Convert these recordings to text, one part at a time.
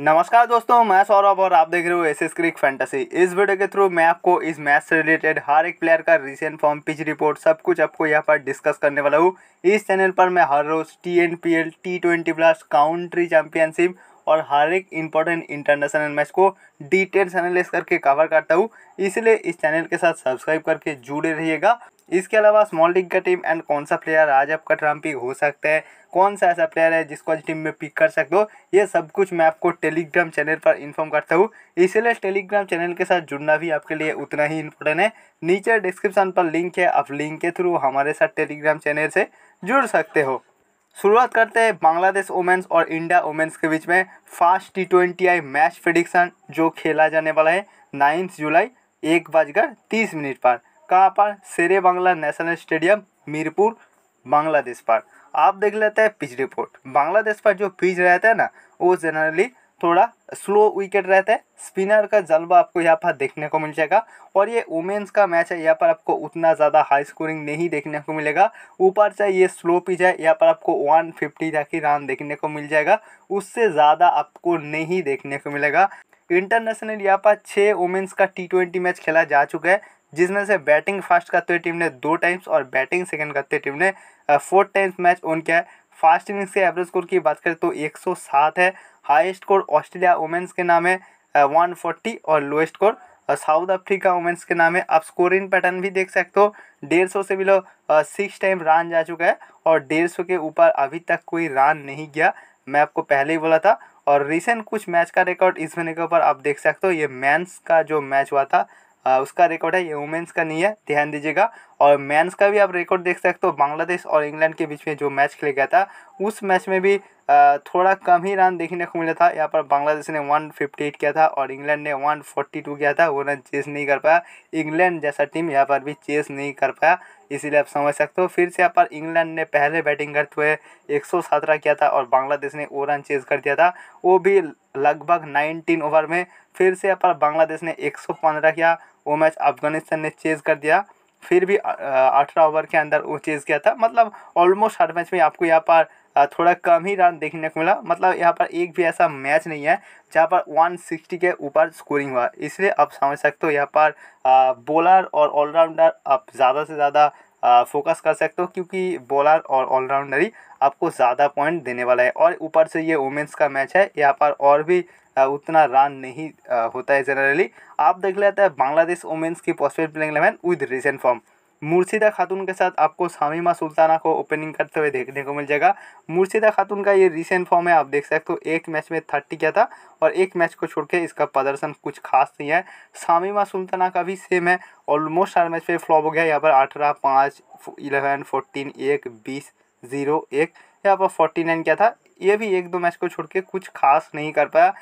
नमस्कार दोस्तों मैं सौरभ और आप देख रहे हो एस एस क्रिक फैंटेसी इस वीडियो के थ्रू मैं आपको इस मैच से रिलेटेड हर एक प्लेयर का रिसेंट फॉर्म पिच रिपोर्ट सब कुछ आपको यहाँ पर डिस्कस करने वाला हूँ इस चैनल पर मैं हर रोज T N P L T twenty plus county championship और हर एक इंपॉर्टेंट इंटरनेशनल मैच को डिटेल्स एनालिस करके कवर करता हूँ इसलिए इस चैनल के साथ सब्सक्राइब करके जुड़े रहिएगा इसके अलावा स्मॉल लीग का टीम एंड कौन सा प्लेयर आज आपका ड्राम पिक हो सकता है कौन सा ऐसा प्लेयर है जिसको आज टीम में पिक कर सकते हो ये सब कुछ मैं आपको टेलीग्राम चैनल पर इन्फॉर्म करता हूँ इसलिए टेलीग्राम चैनल के साथ जुड़ना भी आपके लिए उतना ही इम्पोर्टेंट है नीचे डिस्क्रिप्शन पर लिंक है आप लिंक के थ्रू हमारे साथ टेलीग्राम चैनल से जुड़ सकते हो शुरुआत करते हैं बांग्लादेश वुमेंस और इंडिया वुमेंस के बीच में first T twenty I match prediction जो खेला जाने वाला है नाइन्थ जुलाई एक बजकर तीस मिनट पर कहाँ पर शेर बांग्ला नेशनल स्टेडियम मीरपुर बांग्लादेश पर आप देख लेते हैं पिच रिपोर्ट बांग्लादेश पर जो पिच रहता है ना वो जनरली थोड़ा स्लो विकेट रहता है स्पिनर का जलवा आपको यहाँ पर देखने को मिल जाएगा और ये वुमेन्स का मैच है यहाँ पर आपको उतना ज़्यादा हाई स्कोरिंग नहीं देखने को मिलेगा ऊपर से ये स्लो पिच है यहाँ पर आपको 150 फिफ्टी तक ही रन देखने को मिल जाएगा उससे ज़्यादा आपको नहीं देखने को मिलेगा इंटरनेशनल यहाँ पर छः वुमेंस का टी ट्वेंटी मैच खेला जा चुका है जिसमें से बैटिंग फास्ट करते हुए टीम ने दो टाइम्स और बैटिंग सेकंड करते हुए टीम ने फोर टाइम्स मैच ऑन किया है फास्ट इनिंग्स के एवरेज स्कोर की बात करें तो 107 है हाइस्ट स्कोर ऑस्ट्रेलिया वुमेंस के नाम है 140 और lowest score South Africa women's के नाम है आप स्कोरिंग पैटर्न भी देख सकते हो डेढ़ सौ से बिलो सिक्स टाइम रन जा चुका है और डेढ़ सौ के ऊपर अभी तक कोई रन नहीं गया मैं आपको पहले ही बोला था और रिसेंट कुछ मैच का रिकॉर्ड इस महीने के ऊपर आप देख सकते हो ये मैंस का जो मैच हुआ था उसका रिकॉर्ड है ये वुमेंस का नहीं है ध्यान दीजिएगा और मैंस का भी आप रिकॉर्ड देख सकते हो बांग्लादेश और इंग्लैंड के बीच में जो मैच खेला गया था उस मैच में भी थोड़ा कम ही रन देखने को मिला था यहाँ पर बांग्लादेश ने 158 किया था और इंग्लैंड ने 142 किया था वो रन चेस नहीं कर पाया इंग्लैंड जैसा टीम यहाँ पर भी चेस नहीं कर पाया इसीलिए आप समझ सकते हो फिर से यहाँ पर इंग्लैंड ने पहले बैटिंग करते हुए एक किया था और बांग्लादेश ने वो रन चेस कर दिया था वो भी लगभग नाइनटीन ओवर में फिर से यहाँ पर बांग्लादेश ने एक किया वो मैच अफगानिस्तान ने चेज़ कर दिया फिर भी अठारह ओवर के अंदर वो चेज़ किया था मतलब ऑलमोस्ट हर मैच में आपको यहाँ पर थोड़ा कम ही रन देखने को मिला मतलब यहाँ पर एक भी ऐसा मैच नहीं है जहाँ पर 160 के ऊपर स्कोरिंग हुआ इसलिए आप समझ सकते हो यहाँ पर बॉलर और ऑलराउंडर आप ज़्यादा से ज़्यादा फोकस कर सकते हो क्योंकि बॉलर और ऑलराउंडर ही आपको ज़्यादा पॉइंट देने वाला है और ऊपर से ये वुमेंस का मैच है यहाँ पर और भी उतना रान नहीं होता है जनरली आप देख लेते हैं बांग्लादेश वोमेंस की possible playing eleven with recent form Murshida Khatun के साथ आपको शामिमा सुल्ताना को ओपनिंग करते हुए देखने को मिल जाएगा मुर्शिदा खातून का ये रिसेंट फॉर्म है आप देख सकते हो एक मैच में थर्टी किया था और एक मैच को छोड़ के इसका प्रदर्शन कुछ खास नहीं है शामिमा सुल्ताना का भी सेम है ऑलमोस्ट हर मैच पे फ्लॉप हो गया यहाँ पर अठारह पाँच इलेवन फोर्टीन एक बीस जीरो एक यहाँ पर फोर्टी नाइन क्या था ये भी एक दो मैच को छोड़ के कुछ खास नहीं कर पाया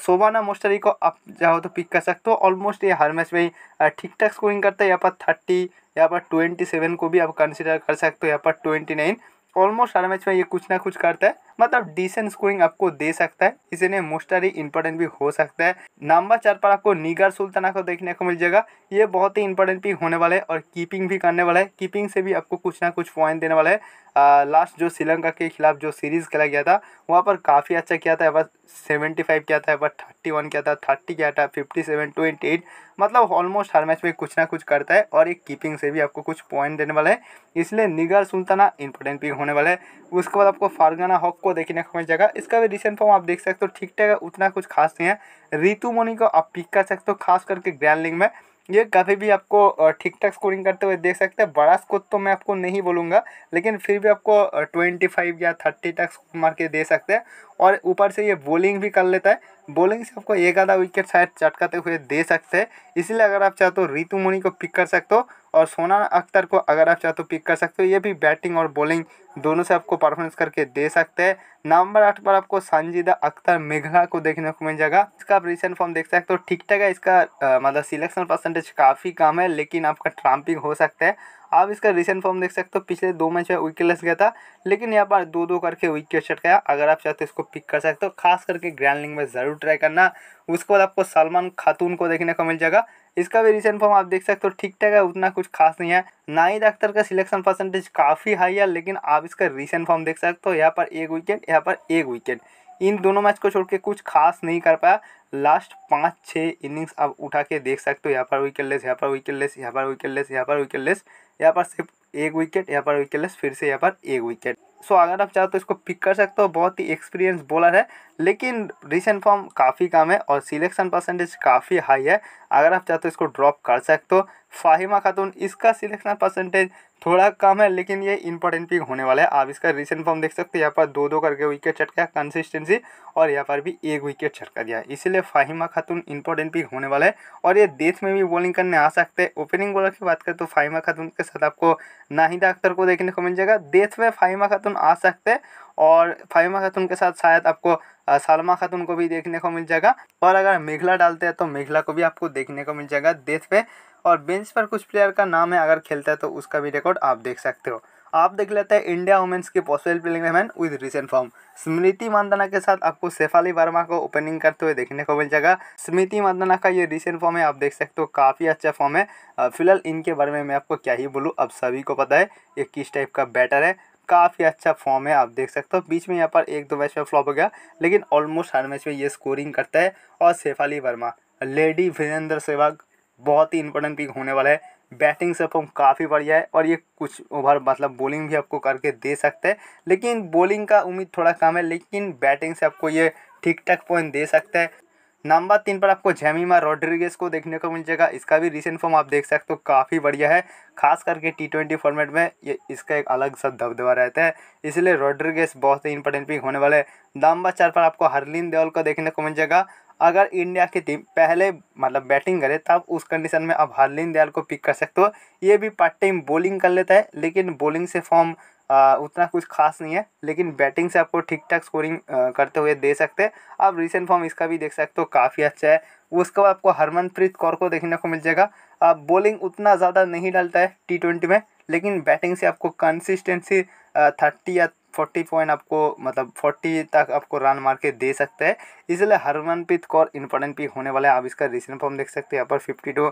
शोबाना मोस्टरी को आप चाहो तो पिक कर सकते हो ऑलमोस्ट ये हर मैच में ठीक ठाक स्कोरिंग करता है यहाँ पर थर्टी यहाँ पर ट्वेंटी सेवन को भी आप कंसिडर कर सकते हो यहाँ पर ट्वेंटी नाइन ऑलमोस्ट हर मैच में ये कुछ ना कुछ करता है मतलब डिसेंट स्कोरिंग आपको दे सकता है इसीलिए मोस्टली इंपॉर्टेंट भी हो सकता है नंबर चार पर आपको निगर सुल्ताना को देखने को मिल जाएगा ये बहुत ही इंपॉर्टेंट भी होने वाला है और कीपिंग भी करने वाला है कीपिंग से भी आपको कुछ ना कुछ पॉइंट देने वाला है आ, लास्ट जो श्रीलंका के खिलाफ जो सीरीज़ खेला गया था वहाँ पर काफ़ी अच्छा किया था बस सेवेंटी फाइव किया था बस थर्टी वन किया था थर्टी किया था फिफ्टी सेवन ट्वेंटी एट मतलब ऑलमोस्ट हर मैच में कुछ ना कुछ करता है और एक कीपिंग से भी आपको कुछ पॉइंट देने वाला है इसलिए निगर सुल्ताना इंपॉर्टेंट भी होने वाला है उसके बाद आपको फारगाना हॉक आपको देखने को मिल जाएगा इसका भी रिसेंट फॉर्म आप देख सकते हो ठीक ठाक है उतना कुछ खास नहीं है रितु मोनी को आप पिक कर सकते हो खास करके ग्रैंड लिंग में ये कभी भी आपको ठीक ठाक स्कोरिंग करते हुए देख सकते हैं बड़ा स्कोर तो मैं आपको नहीं बोलूँगा लेकिन फिर भी आपको ट्वेंटी फाइव या थर्टी तक मार के दे सकते हैं और ऊपर से ये बॉलिंग भी कर लेता है बॉलिंग से आपको एक आधा विकेट शायद चटकाते हुए दे सकते हैं इसलिए अगर आप चाहते हो रितु तो मोनी को पिक कर सकते हो और सोना अख्तर को अगर आप चाहते हो पिक तो कर सकते हो ये भी बैटिंग और बॉलिंग दोनों से आपको परफॉर्मेंस करके दे सकते हैं नंबर आठ पर आपको संजीदा अख्तर मेघला को देखने को मिल जाएगा इसका आप रिसेंट फॉर्म देख सकते हो ठीक ठाक है इसका आ, मतलब सिलेक्शन परसेंटेज काफ़ी कम है लेकिन आपका ट्रांपिंग हो सकता है आप इसका रिसेंट फॉर्म देख सकते हो पिछले दो मैच में विकेटलेस गया था लेकिन यहाँ पर दो दो करके विकेट गया अगर आप चाहते हो इसको पिक कर सकते हो खास करके ग्रैंड लिंग में ज़रूर ट्राई करना उसके बाद आपको सलमान खातून को देखने को मिल जाएगा इसका भी रिसेंट फॉर्म आप देख सकते हो ठीक ठाक है उतना कुछ खास नहीं है नाहिद अख्तर का सिलेक्शन परसेंटेज काफ़ी हाई है लेकिन आप इसका रिसेंट फॉर्म देख सकते हो यहाँ पर एक विकेट यहाँ पर एक विकेट इन दोनों मैच को छोड़ के कुछ खास नहीं कर पाया लास्ट पाँच छः इनिंग्स आप उठा के देख सकते हो यहाँ पर विकेट लेस यहाँ पर विकेट लेस यहाँ पर विकेट लेस यहाँ पर विकेट लेस यहाँ पर सिर्फ एक विकेट यहाँ पर विकेट लेस फिर से यहाँ पर एक विकेट सो अगर आप चाहो तो इसको पिक कर सकते हो बहुत ही एक्सपीरियंस बॉलर है लेकिन रिसेंट फॉर्म काफ़ी कम है और सिलेक्शन परसेंटेज काफ़ी हाई है अगर आप चाहते हो तो इसको ड्रॉप कर सकते हो फाहिमा खातून इसका सिलेक्शन परसेंटेज थोड़ा कम है लेकिन ये इंपॉर्टेंट पिक होने वाला है आप इसका रिसेंट फॉर्म देख सकते हैं यहाँ पर दो दो करके विकेट छटका कंसिस्टेंसी और यहाँ पर भी एक विकेट चटका दिया इसीलिए फाहिमा खातून इंपॉर्टेंट पिक होने वाला है और ये देश में भी बॉलिंग करने आ सकते हैं ओपनिंग बॉलर की बात करें तो फाहिमा खातून के साथ आपको नाहिदा अख्तर को देखने को मिल जाएगा देश में फाहिमा खातून आ सकते हैं और फाहिमा खातून के साथ शायद आपको सलमा खातून को भी देखने को मिल जाएगा और अगर मेघला डालते हैं तो मेघला को भी आपको देखने को मिल जाएगा देश पे और बेंच पर कुछ प्लेयर का नाम है अगर खेलता है तो उसका भी रिकॉर्ड आप देख सकते हो आप देख लेते हैं इंडिया वुमेंस की possible playing eleven with recent form Smriti Mandhana के साथ आपको शेफाली वर्मा को ओपनिंग करते हुए देखने को मिल जाएगा स्मृति मंदना का ये रिसेंट फॉर्म है आप देख सकते हो काफ़ी अच्छा फॉर्म है फिलहाल इनके बारे में मैं आपको क्या ही बोलूँ अब सभी को पता है ये किस टाइप का बैटर है काफ़ी अच्छा फॉर्म है आप देख सकते हो बीच में यहाँ पर एक दो मैच में फ्लॉप हो गया लेकिन ऑलमोस्ट हर मैच में ये स्कोरिंग करता है और शेफाली वर्मा लेडी वीरेंद्र सहवाग बहुत ही इंपॉर्टेंट पिक होने वाला है बैटिंग से फॉर्म काफ़ी बढ़िया है और ये कुछ ओवर मतलब बॉलिंग भी आपको करके दे सकते हैं लेकिन बॉलिंग का उम्मीद थोड़ा कम है लेकिन बैटिंग से आपको ये ठीक ठाक पॉइंट दे सकता है नंबर तीन पर आपको जेमिमा रॉड्रिगेस को देखने को मिल जाएगा इसका भी रिसेंट फॉर्म आप देख सकते हो काफ़ी बढ़िया है खास करके टी ट्वेंटी फॉर्मेट में ये इसका एक अलग सा दबदबा रहता है इसलिए रॉड्रिगेस बहुत ही इंपॉर्टेंट पिक होने वाले है नंबर चार पर आपको हरलीन देओल को देखने को मिल जाएगा अगर इंडिया की टीम पहले मतलब बैटिंग करे तब उस कंडीशन में आप हरलीन दयाल को पिक कर सकते हो ये भी पार्ट टाइम बॉलिंग कर लेता है लेकिन बॉलिंग से फॉर्म उतना कुछ खास नहीं है लेकिन बैटिंग से आपको ठीक ठाक स्कोरिंग करते हुए दे सकते हैं आप रिसेंट फॉर्म इसका भी देख सकते हो काफ़ी अच्छा है उसके बाद आपको हरमनप्रीत कौर को देखने को मिल जाएगा आप बॉलिंग उतना ज़्यादा नहीं डालता है टी ट्वेंटी में लेकिन बैटिंग से आपको कंसिस्टेंसी थर्टी या फोर्टी पॉइंट आपको मतलब फोर्टी तक आपको रन मार के दे सकते हैं इसलिए हरमनप्रीत कौर इंपॉर्टेंट पिक होने वाला है आप इसका रिसेंट फॉर्म देख सकते हैं यहाँ पर फिफ्टी टू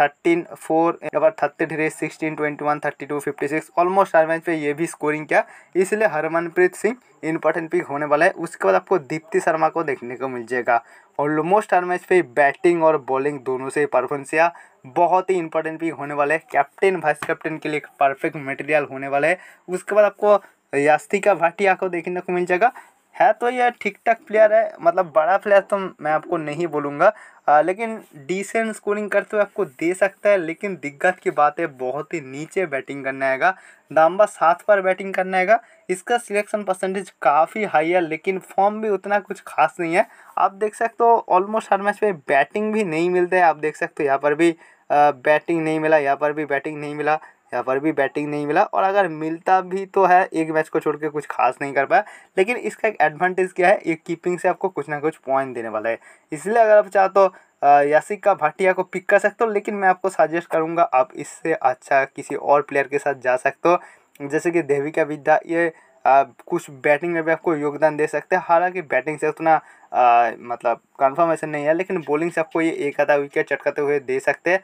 थर्टीन फोर यहाँ पर thirty three sixteen twenty one thirty two fifty six almost हर मैच पे ये भी स्कोरिंग किया इसलिए हरमनप्रीत सिंह इंपॉर्टेंट पिक होने वाला है उसके बाद आपको दीप्ति शर्मा को देखने को मिल जाएगा ऑलमोस्ट हर मैच पे बैटिंग और बॉलिंग दोनों से परफॉर्मेंस किया बहुत ही इंपॉर्टेंट पिक होने वाला है कैप्टन वाइस कैप्टन के लिए परफेक्ट मटेरियल होने वाला है उसके बाद आपको यास्तिका भाटिया को देखने को मिल जाएगा है तो यह ठीक ठाक प्लेयर है मतलब बड़ा प्लेयर तो मैं आपको नहीं बोलूँगा लेकिन डिसेंट स्कोरिंग करते हुए आपको दे सकता है लेकिन दिक्कत की बात है बहुत ही नीचे बैटिंग करना आएगा दाम्बा सात पर बैटिंग करना आएगा इसका सिलेक्शन परसेंटेज काफ़ी हाई है लेकिन फॉर्म भी उतना कुछ खास नहीं है आप देख सकते हो ऑलमोस्ट हर मैच में बैटिंग भी नहीं मिलते आप देख सकते हो यहाँ पर भी बैटिंग नहीं मिला यहाँ पर भी बैटिंग नहीं मिला यहाँ पर भी बैटिंग नहीं मिला और अगर मिलता भी तो है एक मैच को छोड़ के कुछ खास नहीं कर पाया लेकिन इसका एक एडवांटेज क्या है ये कीपिंग से आपको कुछ ना कुछ पॉइंट देने वाला है इसलिए अगर आप चाहो तो यासिक का भाटिया को पिक कर सकते हो लेकिन मैं आपको सजेस्ट करूँगा आप इससे अच्छा किसी और प्लेयर के साथ जा सकते हो जैसे कि देविका विद्या ये आ, कुछ बैटिंग में भी आपको योगदान दे सकते हैं हालांकि बैटिंग से उतना मतलब कंफर्मेशन नहीं है लेकिन बॉलिंग से आपको ये एक आधा विकेट चटकाते हुए दे सकते हैं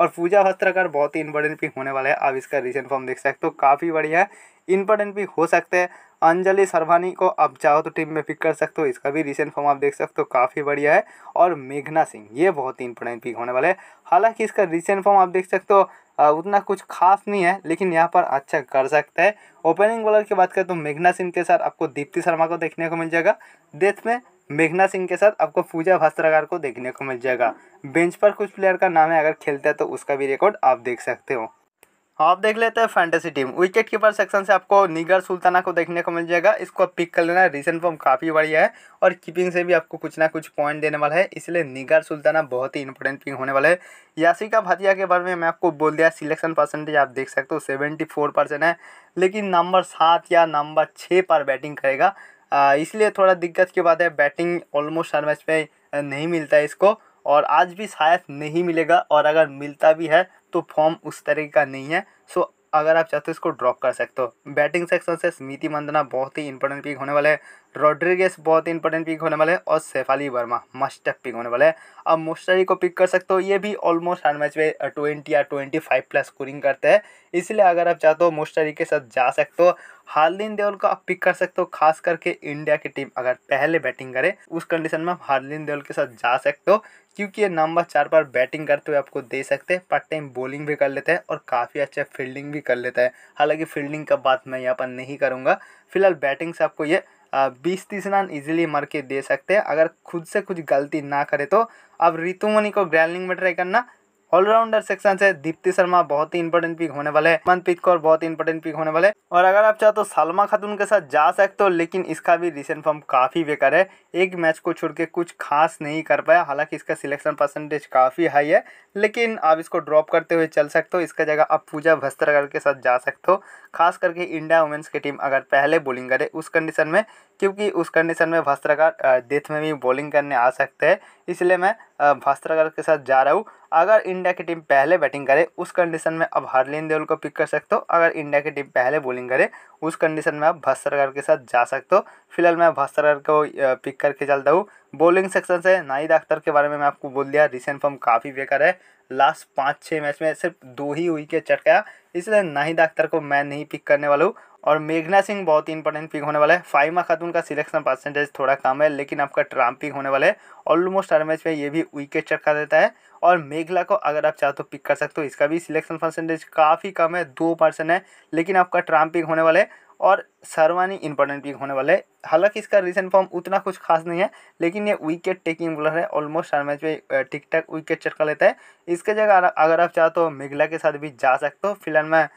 और पूजा वस्त्रकर बहुत ही इंपॉर्टेंट पिक होने वाला है आप इसका रिसेंट फॉर्म देख सकते हो काफ़ी बढ़िया है इंपॉर्टेंट पिक हो सकते हैं अंजलि सरवानी को आप चाहो तो टीम में पिक कर सकते हो इसका भी रिसेंट फॉर्म आप देख सकते हो काफ़ी बढ़िया है और मेघना सिंह ये बहुत ही इंपॉर्टेंट पिक होने वाला है हालांकि इसका रिसेंट फॉर्म आप देख सकते हो उतना कुछ खास नहीं है लेकिन यहाँ पर अच्छा कर सकता है ओपनिंग बॉलर की बात करें तो मेघना सिंह के साथ आपको दीप्ति शर्मा को देखने को मिल जाएगा डेथ में मेघना सिंह के साथ आपको पूजा भास्त्रागार को देखने को मिल जाएगा बेंच पर कुछ प्लेयर का नाम है अगर खेलता है तो उसका भी रिकॉर्ड आप देख सकते हो हाँ, आप देख लेते हैं fantasy team wicket keeper section से आपको निगर सुल्ताना को देखने को मिल जाएगा इसको आप पिक कर लेना रिसेंट फॉर्म काफ़ी बढ़िया है और कीपिंग से भी आपको कुछ ना कुछ पॉइंट देने वाला है इसलिए निगर सुल्ताना बहुत ही इंपॉर्टेंट पिंग होने वाला है यासिका भाटिया के बारे में मैं आपको बोल दिया सिलेक्शन परसेंटेज आप देख सकते हो सेवेंटी फोर परसेंट है लेकिन नंबर सात या नंबर छः पर बैटिंग करेगा इसलिए थोड़ा दिक्कत की बात है बैटिंग ऑलमोस्ट हर मैच में नहीं मिलता है इसको और आज भी शायद नहीं मिलेगा और अगर मिलता भी है तो फॉर्म उस तरीके का नहीं है सो अगर आप चाहते हो इसको ड्रॉप कर सकते हो बैटिंग सेक्शन से स्मृति मंदना बहुत ही इंपॉर्टेंट पिक होने वाले हैं रॉड्रिगेस बहुत ही इंपॉर्टेंट पिक होने वाले हैं और सेफाली वर्मा मस्ट पिक होने वाले हैं अब मोस्टरी को पिक कर सकते हो ये भी ऑलमोस्ट हर मैच में ट्वेंटी या ट्वेंटी फाइव प्लस स्कोरिंग करते हैं इसलिए अगर आप चाहते हो मोस्टरी के साथ जा सकते हो हार्लिन देवल को आप पिक कर सकते हो खास करके इंडिया की टीम अगर पहले बैटिंग करे उस कंडीशन में आप हार्लिन देवल के साथ जा सकते हो क्योंकि ये नंबर चार पर बैटिंग करते हुए आपको दे सकते हैं पार्ट टाइम बॉलिंग भी कर लेते हैं और काफ़ी अच्छा फील्डिंग भी कर लेता है हालांकि फील्डिंग का बात मैं यहाँ पर नहीं करूँगा फिलहाल बैटिंग से आपको ये बीस तीस रन इजीली मर के दे सकते हैं अगर खुद से कुछ गलती ना करे तो अब रितुमणि को ग्रैलिंग में ट्राई करना ऑलराउंडर सेक्शन से दीप्ति शर्मा बहुत ही इंपॉर्टेंट पिक होने वाले हैं मनप्रीत कौर बहुत ही इंपॉर्टेंट पिक होने वाले और अगर आप चाहो तो सलमा खातून के साथ जा सकते हो लेकिन इसका भी रिसेंट फॉर्म काफ़ी बेकार है एक मैच को छोड़ के कुछ खास नहीं कर पाया हालांकि इसका सिलेक्शन परसेंटेज काफ़ी हाई है लेकिन आप इसको ड्रॉप करते हुए चल सकते हो इसका जगह आप पूजा भस्त्रकर के साथ जा सकते हो खास करके इंडिया वुमेंस की टीम अगर पहले बॉलिंग करे उस कंडीशन में क्योंकि उस कंडीशन में भस्त्रकर डेथ में भी बॉलिंग करने आ सकते हैं इसलिए मैं भास्करगढ़ के साथ जा रहा हूँ अगर इंडिया की टीम पहले बैटिंग करे उस कंडीशन में आप हरलिन देवल को पिक कर सकते हो अगर इंडिया की टीम पहले बॉलिंग करे उस कंडीशन में आप भास्करगढ़ के साथ जा सकते हो फिलहाल मैं भास्करगढ़ को पिक करके चलता हूँ बॉलिंग सेक्शन से नाहिद अख्तर के बारे में मैं आपको बोल दिया रिसेंट फॉर्म काफ़ी बेकार है लास्ट पाँच छः मैच में सिर्फ दो ही विकेट चटकाया इसलिए नाहिद अख्तर को मैं नहीं पिक करने वाला हूँ और मेघना सिंह बहुत ही इंपॉर्टेंट पिक होने वाला है फाइमा खातून का सिलेक्शन परसेंटेज थोड़ा कम है लेकिन आपका ट्राम पिक होने वाला है ऑलमोस्ट हर मैच में ये भी विकेट चटका देता है और मेघला को अगर आप चाहो तो पिक कर सकते हो इसका भी सिलेक्शन परसेंटेज काफ़ी कम है दो परसेंट है लेकिन आपका ट्राम पिक होने वाला है और सरवानी इंपॉर्टेंट पिक होने वाले है हालांकि इसका रिसेंट फॉर्म उतना कुछ खास नहीं है लेकिन ये विकेट टेकिंग बॉलर है ऑलमोस्ट हर मैच में ठीक ठाक विकेट चटका लेता है इसके जगह अगर आप चाहो तो मेघला के साथ भी जा सकते हो फिलहाल मैं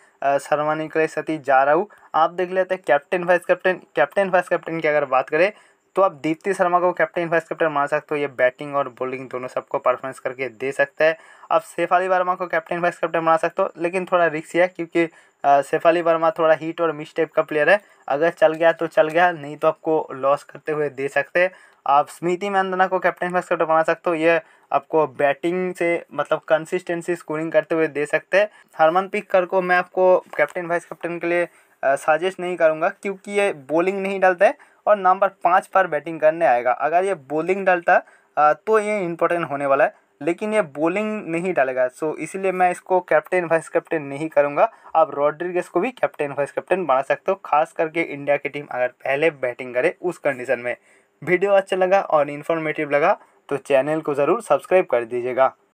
सरवानी के साथ ही जा रहा हूँ आप देख लेते हैं captain vice captain captain vice captain की अगर बात करें तो आप दीप्ति शर्मा को कैप्टन वाइस कैप्टन मान सकते हो ये बैटिंग और बॉलिंग दोनों सबको परफॉर्मेंस करके दे सकता है आप सैफ अली वर्मा को कैप्टन वाइस कैप्टन बना सकते हो लेकिन थोड़ा रिक्स है क्योंकि सैफ अली वर्मा थोड़ा हीट और मिस टाइप का प्लेयर है अगर चल गया तो चल गया नहीं तो आपको लॉस करते हुए दे सकते हैं आप स्मृति मंदना को कैप्टन वाइस कैप्टन बना सकते हो ये आपको बैटिंग से मतलब कंसिस्टेंसी स्कोरिंग करते हुए दे सकते हैं हरमनप्रीत कर को मैं आपको कैप्टन वाइस कैप्टन के लिए सजेस्ट नहीं करूँगा क्योंकि ये बॉलिंग नहीं डालता है और नंबर पाँच पर बैटिंग करने आएगा अगर ये बॉलिंग डालता तो ये इम्पोर्टेंट होने वाला है लेकिन ये बॉलिंग नहीं डालेगा सो इसलिए मैं इसको कैप्टन वाइस कैप्टन नहीं करूँगा आप रॉड्रिगेस को भी कैप्टन वाइस कैप्टन बना सकते हो खास करके इंडिया की टीम अगर पहले बैटिंग करे उस कंडीशन में वीडियो अच्छा लगा और इन्फॉर्मेटिव लगा तो चैनल को ज़रूर सब्सक्राइब कर दीजिएगा